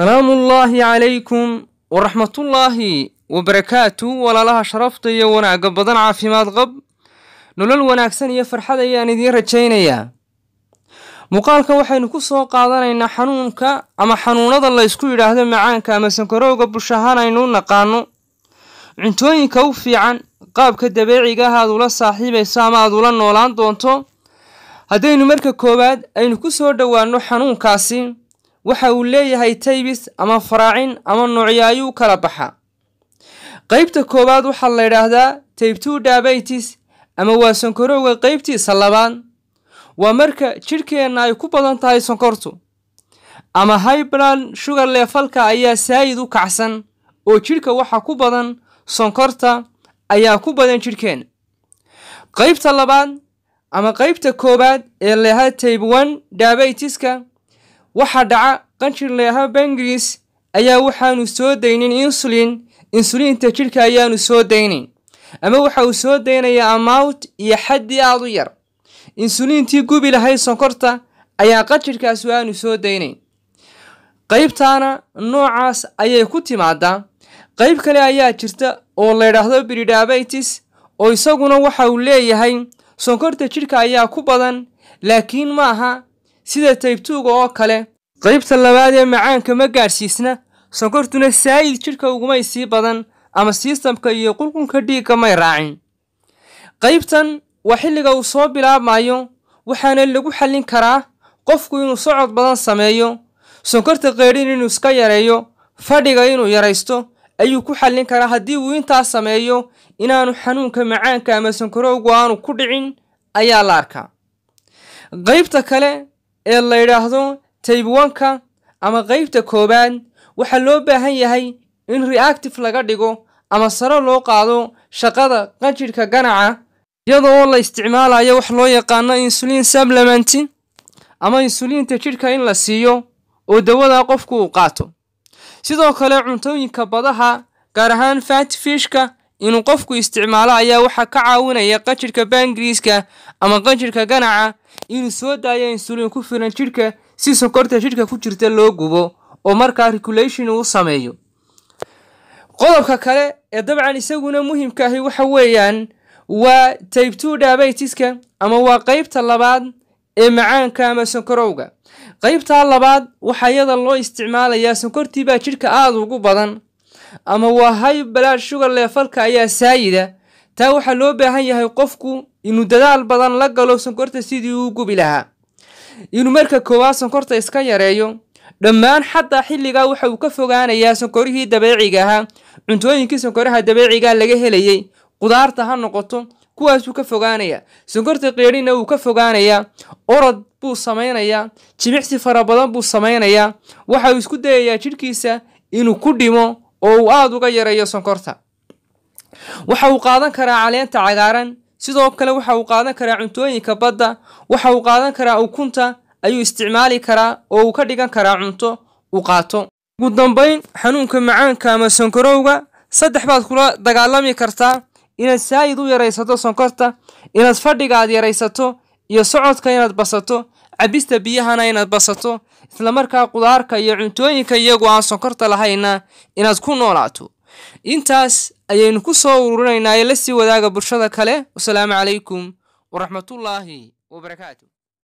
salaamuullaahi calaykum waraxmatullaahi wabarakaatu walaalaha sharafta iyo wanaagga badan caafimaad qab nolol wanaagsan iyo farxad ayaan idiin rajaynayaa muuqaalka waxaynu ku soo qaadanaynaa xanuunka ama xanuunada laysku yidhaahdo macaanka ama sankarowga bushahaan aynu u naqaano cuntooyinka u fiican qaabka dabeeciga ah aad ula saaxiibayso ama aad ula noolaan doonto haddaynu marka koowaad aynu ku soo dhowaanno xanuunkaasi waxa uu leeyahay taybis ama faraacin ama noocyaayuu kala baxa qaybta koowaad waxaa la ydhaahdaa taybtu dhaabaitis ama waa sonkorowga qaybtiisa labaad waa marka jidhkeenna ay ku badan tahay sonkortu ama hyblan sugar leefalka ayaa saayid u kacsan oo jidhka waxa ku badan sonkorta ayaa ku badan jidhkeenna qaybta labaad ama qaybta koowaad ee leha taybe one daabatiska waxaa dhaca qanjir leeha bangris ayaa waxaanu soo daynin insulin insuliinta jidhka ayaanu soo daynayn ama waxa uu soo daynayaa amount iyo xaddii aad u yar insuliintii gubi lahayd sonkorta ayaa qanjirkaas waanu soo daynayn qaybtaana noocaas ayay ku timaadaa qayb kale ayaa jirta oo la ydhaahdo bridabaitis oo isaguna waxa uu leeyahay sonkorta jidhka ayaa ku badan laakiin ma aha sida taybtuuga oo kale qaybta labaad ee macaanka ma gaadhsiisna sonkortuna saa'id jidhka ugumay sii badan ama sistamka iyo qulqunka dhiigga may raacin qaybtan waa xilliga uu soo bilaabmayo waxaana lagu xallin karaa qofku inuu socod badan sameeyo sonkorta qaydhin inuu iska yareeyo fadhiga inuu yaraysto ayuu ku xallin karaa haddii uu intaas sameeyo inaanu xanuunka macaanka ama sonkorowgu aanu ku dhicin ayaa la arkaa qaybta kale ee la yidhaahdo tayb ama qaybta koowaad waxaa loo baahan yahay in reactive laga dhigo ama sare loo qaado shaqada qanjidhka ganaca iyada oo la isticmaalayo wax loo yaqaano insuliin sablementi ama insuliinta jidhka in la siiyo oo dawada qofku uu qaato sidoo kale cuntooyinka badaha gaar ahaan fatfishka inuu qofku isticmaalo ayaa waxaa ka caawinaya qajirhka baangiriiska ama qajirhka ganaca inuu soo daayo insuliin ku filan jidhka si sonkorta jidhka ku jirta loo gubo oo markaa regulation uu sameeyo qodobka kale ee dabcan isaguna muhimka ahi waxa weeyaan waa taybe two dhaabeytiska ama waa qeybta labaad ee macaanka ama sonkarowga qeybtaa labaad waxaa iyada loo isticmaalayaa sonkortii baa jidhka aada ugu badan ama waa hay balaad shugar leh falka ayaa saayida taa waxaa loo baahan yahay qofku inuu dadaal badan la galo sankorta sidii uu gubi lahaa inuu marka koowaad sankorta iska yareeyo dhammaan xataa xilliga waxa uu ka fogaanayaa sankorihii dabeeciga ahaa cuntooyinkii sankoraha dabeeciga laga helayey qudaarta ha noqoto kuwaasuu ka fogaanayaa sonkorta qeedhina wuu ka fogaanayaa orod buu samaynayaa jimicsi fara badan buu samaynayaa waxa uu isku dayayaa jidhkiisa inuu ku dhimo oo uu aada uga yareeyo sonkorta waxa uu qaadan karaa caleenta cagaaran sidoo kale waxa uu qaadan karaa cuntooyinka badda waxa uu qaadan karaa ukunta ayuu isticmaali karaa oo uu ka dhigan karaa cunto u qaato ugu dambayn xanuunka macaanka ama sonkarowga saddex baad kula dagaalami kartaa inaad saayid u yaraysato sonkorta inaad fadhiga aad yaraysato iyo socodka inaad basato cabista biyahana inaad basato islamarkaa qudaarka iyo cuntooyinka iyagu aan sonkorta lahayna inaad ku noolaato intaas ayaynu ku soo ururinaynaa ee sii wadaaga bulshada kale wasalaamu calaykum waraxmatullaahi wabarakaatu